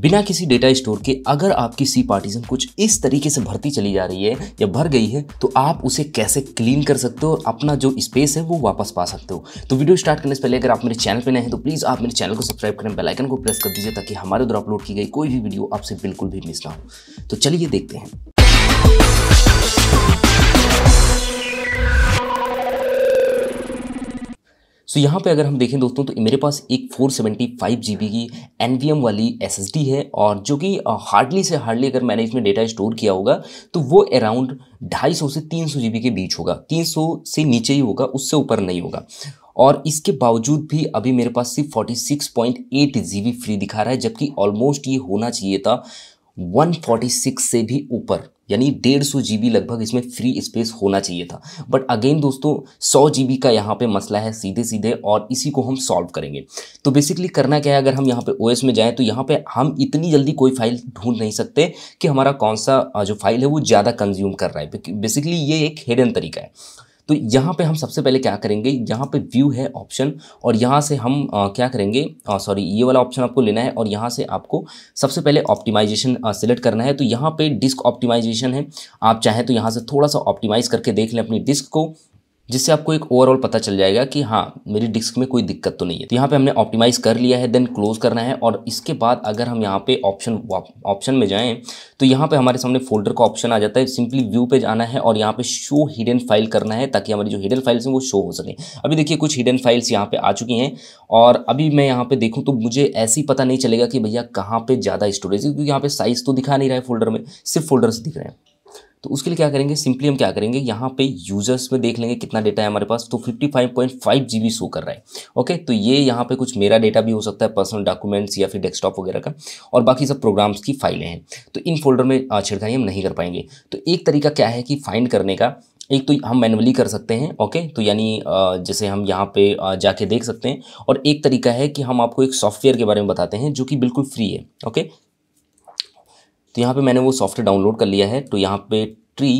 बिना किसी data store के अगर आपकी सी पार्टीजन कुछ इस तरीके से भरती चली जा रही है या भर गई है तो आप उसे कैसे क्लीन कर सकते हो और अपना जो स्पेस है वो वापस पा सकते हो तो वीडियो स्टार्ट करने से पहले अगर आप मेरे चैनल पर नए हैं तो प्लीज़ आप मेरे चैनल को सब्सक्राइब करें बेलाइकन को प्रेस कर दीजिए ताकि हमारे द्वारा अपलोड की गई कोई भी वीडियो आपसे बिल्कुल भी मिस ना हो तो चलिए देखते हैं सो so, यहाँ पे अगर हम देखें दोस्तों तो मेरे पास एक 475 सेवेंटी की एन वाली एस है और जो कि हार्डली से हार्डली अगर मैंने इसमें डेटा स्टोर किया होगा तो वो अराउंड 250 से 300 सौ के बीच होगा 300 से नीचे ही होगा उससे ऊपर नहीं होगा और इसके बावजूद भी अभी मेरे पास सिर्फ 46.8 बी फ्री दिखा रहा है जबकि ऑलमोस्ट ये होना चाहिए था 146 से भी ऊपर यानी डेढ़ सौ जी लगभग इसमें फ्री स्पेस होना चाहिए था बट अगेन दोस्तों सौ जी का यहाँ पे मसला है सीधे सीधे और इसी को हम सॉल्व करेंगे तो बेसिकली करना क्या है अगर हम यहाँ पे ओ में जाएँ तो यहाँ पे हम इतनी जल्दी कोई फाइल ढूंढ नहीं सकते कि हमारा कौन सा जो फाइल है वो ज़्यादा कंज्यूम कर रहा है बेसिकली ये एक हेडन तरीका है तो यहाँ पे हम सबसे पहले क्या करेंगे यहाँ पे व्यू है ऑप्शन और यहाँ से हम आ, क्या करेंगे सॉरी ये वाला ऑप्शन आपको लेना है और यहाँ से आपको सबसे पहले ऑप्टिमाइजेशन सिलेक्ट करना है तो यहाँ पे डिस्क ऑप्टिमाइजेशन है आप चाहें तो यहाँ से थोड़ा सा ऑप्टिमाइज़ करके देख लें अपनी डिस्क को जिससे आपको एक ओवरऑल पता चल जाएगा कि हाँ मेरी डिस्क में कोई दिक्कत तो नहीं है तो यहाँ पे हमने ऑप्टिमाइज कर लिया है देन क्लोज करना है और इसके बाद अगर हम यहाँ पे ऑप्शन ऑप्शन में जाएँ तो यहाँ पे हमारे सामने फोल्डर का ऑप्शन आ जाता है सिंपली व्यू पे जाना है और यहाँ पे शो हिडन फाइल करना है ताकि हमारी जो हिडन फाइल्स हैं वो शो हो सकें अभी देखिए कुछ हिडन फाइल्स यहाँ पर आ चुकी हैं और अभी मैं यहाँ पर देखूँ तो मुझे ऐसे ही पता नहीं चलेगा कि भैया कहाँ पर ज़्यादा स्टोरेज है क्योंकि यहाँ पर साइज़ तो दिखा नहीं रहा है फोल्डर में सिर्फ फोल्डर दिख रहे हैं तो उसके लिए क्या करेंगे सिंपली हम क्या करेंगे यहाँ पे यूजर्स में देख लेंगे कितना डेटा है हमारे पास तो 55.5 जीबी शो कर रहा है ओके तो ये यहाँ पे कुछ मेरा डेटा भी हो सकता है पर्सनल डॉक्यूमेंट्स या फिर डेस्कटॉप वगैरह का और बाकी सब प्रोग्राम्स की फाइलें हैं तो इन फोल्डर में छेड़खानी हम नहीं कर पाएंगे तो एक तरीका क्या है कि फाइंड करने का एक तो हम मैनुअली कर सकते हैं ओके तो यानी जैसे हम यहाँ पे जाके देख सकते हैं और एक तरीका है कि हम आपको एक सॉफ्टवेयर के बारे में बताते हैं जो कि बिल्कुल फ्री है ओके तो यहाँ पे मैंने वो सॉफ्टवेयर डाउनलोड कर लिया है तो यहाँ पे ट्री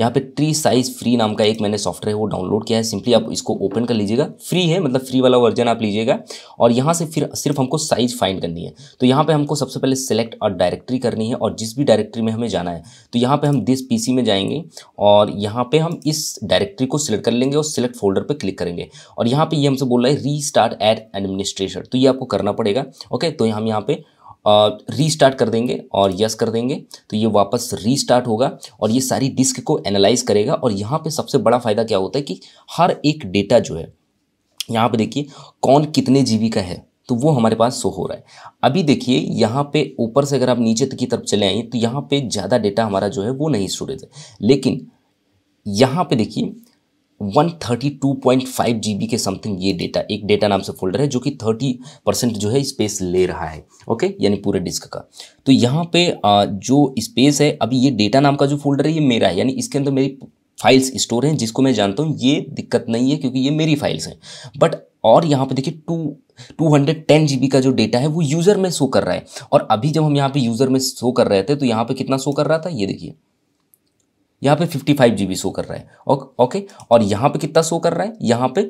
यहाँ पे ट्री साइज फ्री नाम का एक मैंने सॉफ्टवेयर है वो डाउनलोड किया है सिंपली आप इसको ओपन कर लीजिएगा फ्री है मतलब फ्री वाला वर्जन आप लीजिएगा और यहाँ से फिर सिर्फ हमको साइज फाइंड करनी है तो यहाँ पे हमको सबसे पहले सेलेक्ट और डायरेक्टरी करनी है और जिस भी डायरेक्टरी में हमें जाना है तो यहाँ पर हम दिस पी में जाएंगे और यहाँ पे हम इस डायरेक्ट्री को सिलेक्ट कर लेंगे और सिलेक्ट फोल्डर पर क्लिक करेंगे और यहाँ पर ये हमसे बोल रहा है री स्टार्ट एट एडमिनिस्ट्रेशन तो ये आपको करना पड़ेगा ओके तो हम यहाँ पर रीस्टार्ट कर देंगे और यस कर देंगे तो ये वापस रीस्टार्ट होगा और ये सारी डिस्क को एनालाइज करेगा और यहाँ पे सबसे बड़ा फ़ायदा क्या होता है कि हर एक डेटा जो है यहाँ पे देखिए कौन कितने जीबी का है तो वो हमारे पास शो हो रहा है अभी देखिए यहाँ पे ऊपर से अगर आप नीचे की तरफ चले आएँ तो यहाँ पर ज़्यादा डेटा हमारा जो है वो नहीं स्टोरेज है लेकिन यहाँ पर देखिए 132.5 GB के समथिंग ये डेटा एक डेटा नाम से फोल्डर है जो कि 30 परसेंट जो है स्पेस ले रहा है ओके यानी पूरे डिस्क का तो यहाँ पे जो स्पेस है अभी ये डेटा नाम का जो फोल्डर है ये मेरा है यानी इसके अंदर मेरी फाइल्स स्टोर हैं जिसको मैं जानता हूँ ये दिक्कत नहीं है क्योंकि ये मेरी फाइल्स हैं बट और यहाँ पे देखिए two two hundred ten G का जो डेटा है वो यूज़र में शो कर रहा है और अभी जब हम यहाँ पे यूज़र में शो कर रहे थे तो यहाँ पे कितना शो कर रहा था ये देखिए यहाँ पे 55 जीबी शो कर रहा है ओके और यहाँ पे कितना शो कर रहा है यहाँ पे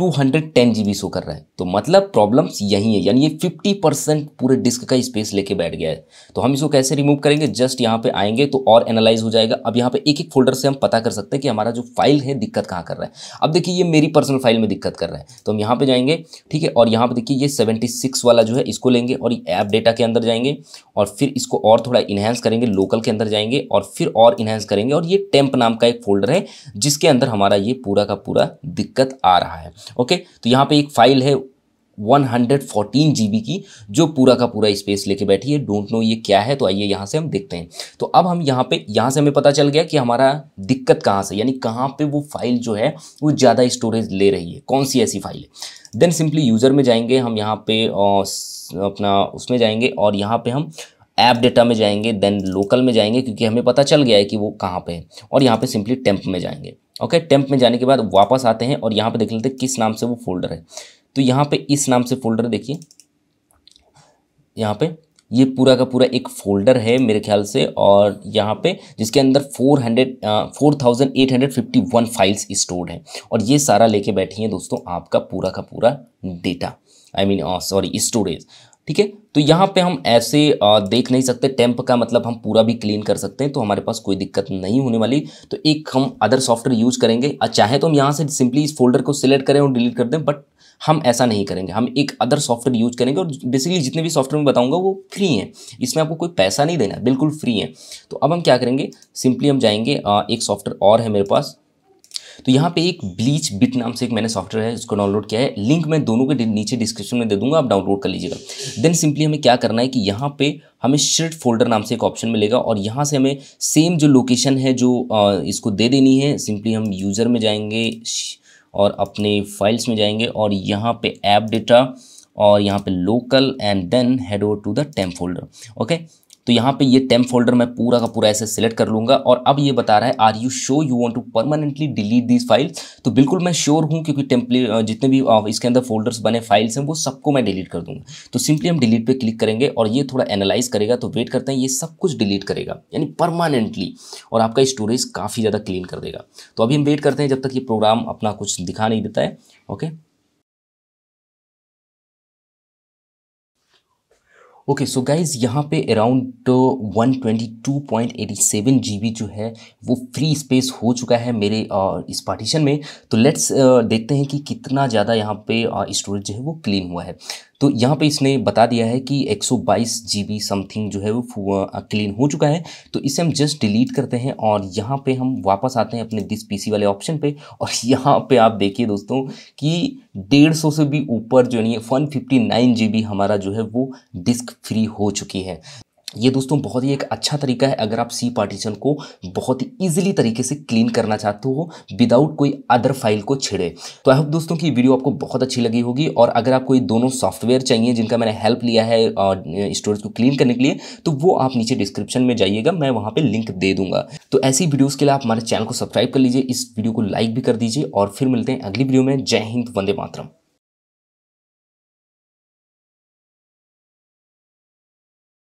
जी बी शो कर रहा है तो मतलब प्रॉब्लम्स यही है यानी ये 50 परसेंट पूरे डिस्क का स्पेस लेके बैठ गया है तो हम इसको कैसे रिमूव करेंगे जस्ट यहाँ पे आएंगे तो और एनालाइज हो जाएगा अब यहाँ पे एक एक फोल्डर से हम पता कर सकते हैं कि हमारा जो फाइल है दिक्कत कहाँ कर रहा है अब देखिए ये मेरी पर्सनल फाइल में दिक्कत कर रहा है तो हम यहाँ पर जाएंगे ठीक है और यहाँ पर देखिए ये सेवेंटी वाला जो है इसको लेंगे और ऐप डेटा के अंदर जाएंगे और फिर इसको और थोड़ा इन्हेंस करेंगे लोकल के अंदर जाएंगे और फिर और इन्हेंस करेंगे और ये टेम्प नाम का एक फोल्डर है जिसके अंदर हमारा ये पूरा का पूरा दिक्कत आ रहा है ओके तो यहाँ पे एक फाइल है 114 GB की जो पूरा का पूरा स्पेस लेके बैठी है डोंट नो ये क्या है तो आइए यहाँ से हम देखते हैं तो अब हम यहाँ पे यहाँ से हमें पता चल गया कि हमारा दिक्कत कहाँ से यानी कहाँ पे वो फाइल जो है वो ज़्यादा स्टोरेज ले रही है कौन सी ऐसी फाइल है देन सिंपली यूज़र में जाएंगे हम यहाँ पे अपना उसमें जाएंगे और यहाँ पर हम ऐप डेटा में जाएंगे देन लोकल में जाएंगे क्योंकि हमें पता चल गया है कि वो कहाँ पर है और यहाँ पर सिंपली टेम्प में जाएंगे ओके टेम्प में जाने के बाद वापस आते हैं और यहाँ पे देख लेते हैं किस नाम से वो फोल्डर है तो यहाँ पे इस नाम से फोल्डर देखिए यहाँ पे ये पूरा का पूरा एक फोल्डर है मेरे ख्याल से और यहाँ पे जिसके अंदर 400 4851 फाइल्स स्टोर्ड हैं और ये सारा लेके बैठी हैं दोस्तों आपका पूरा का पूरा data I mean sorry storage ठीक है तो यहाँ पे हम ऐसे देख नहीं सकते टेम्प का मतलब हम पूरा भी क्लीन कर सकते हैं तो हमारे पास कोई दिक्कत नहीं होने वाली तो एक हम अदर सॉफ्टवेयर यूज़ करेंगे चाहे तो हम यहाँ से सिंपली इस फोल्डर को सिलेक्ट करें और डिलीट कर दें बट हम ऐसा नहीं करेंगे हम एक अदर सॉफ्टवेयर यूज करेंगे और बेसिकली जितने भी सॉफ्टवेयर में बताऊंगा वो फ्री हैं इसमें आपको कोई पैसा नहीं देना बिल्कुल फ्री है तो अब हम क्या करेंगे सिंपली हम जाएंगे एक सॉफ्टवेयर और है मेरे पास तो यहाँ पे एक ब्लीच बिट नाम से एक मैंने सॉफ्टवेयर है इसको डाउनलोड किया है लिंक मैं दोनों के नीचे डिस्क्रिप्शन में दे दूंगा आप डाउनलोड कर लीजिएगा देन सिंपली हमें क्या करना है कि यहाँ पे हमें शर्ट फोल्डर नाम से एक ऑप्शन मिलेगा और यहाँ से हमें सेम जो लोकेशन है जो इसको दे देनी है सिंपली हम यूज़र में जाएंगे और अपने फाइल्स में जाएंगे और यहाँ पे ऐप डेटा और यहाँ पे local and then head over to the temp folder okay तो यहाँ पे ये टेम्प फोल्डर मैं पूरा का पूरा ऐसे सिलेक्ट कर लूँगा और अब ये बता रहा है are you sure you want to permanently delete this file तो बिल्कुल मैं श्योर हूँ क्योंकि टेम्पले जितने भी इसके अंदर फोल्डर्स बने फाइल्स हैं वो सबको मैं डिलीट कर दूँगा तो सिंपली हम डिलीट पर क्लिक करेंगे और ये थोड़ा एनालाइज करेगा तो वेट करते हैं ये सब कुछ डिलीट करेगा यानी परमानेंटली और आपका स्टोरेज काफ़ी ज़्यादा क्लीन कर देगा तो अभी हम वेट करते हैं जब तक ये प्रोग्राम अपना कुछ दिखा नहीं देता है ओके ओके सो गाइज यहाँ पे अराउंड जी बी जो है वो फ्री स्पेस हो चुका है मेरे uh, इस पार्टीशन में तो लेट्स uh, देखते हैं कि कितना ज़्यादा यहाँ पे स्टोरेज uh, जो है वो क्लीन हुआ है तो यहाँ पे इसने बता दिया है कि एक सौ समथिंग जो है वो क्लीन हो चुका है तो इसे हम जस्ट डिलीट करते हैं और यहाँ पे हम वापस आते हैं अपने दिस पीसी वाले ऑप्शन पे और यहाँ पे आप देखिए दोस्तों कि डेढ़ सौ से भी ऊपर जो है one fifty nine G B हमारा जो है वो डिस्क फ्री हो चुकी है ये दोस्तों बहुत ही एक अच्छा तरीका है अगर आप सी पार्टीशन को बहुत ही ईजिली तरीके से क्लीन करना चाहते हो विदाउट कोई अदर फाइल को छिड़े तो आई होप दोस्तों कि वीडियो आपको बहुत अच्छी लगी होगी और अगर आपको ये दोनों सॉफ्टवेयर चाहिए जिनका मैंने हेल्प लिया है स्टोरेज को क्लीन करने के लिए तो वो आप नीचे डिस्क्रिप्शन में जाइएगा मैं वहाँ पर लिंक दे दूंगा तो ऐसी वीडियोज़ के लिए आप हमारे चैनल को सब्सक्राइब कर लीजिए इस वीडियो को लाइक भी कर दीजिए और फिर मिलते हैं अगली वीडियो में जय हिंद वंदे मातरम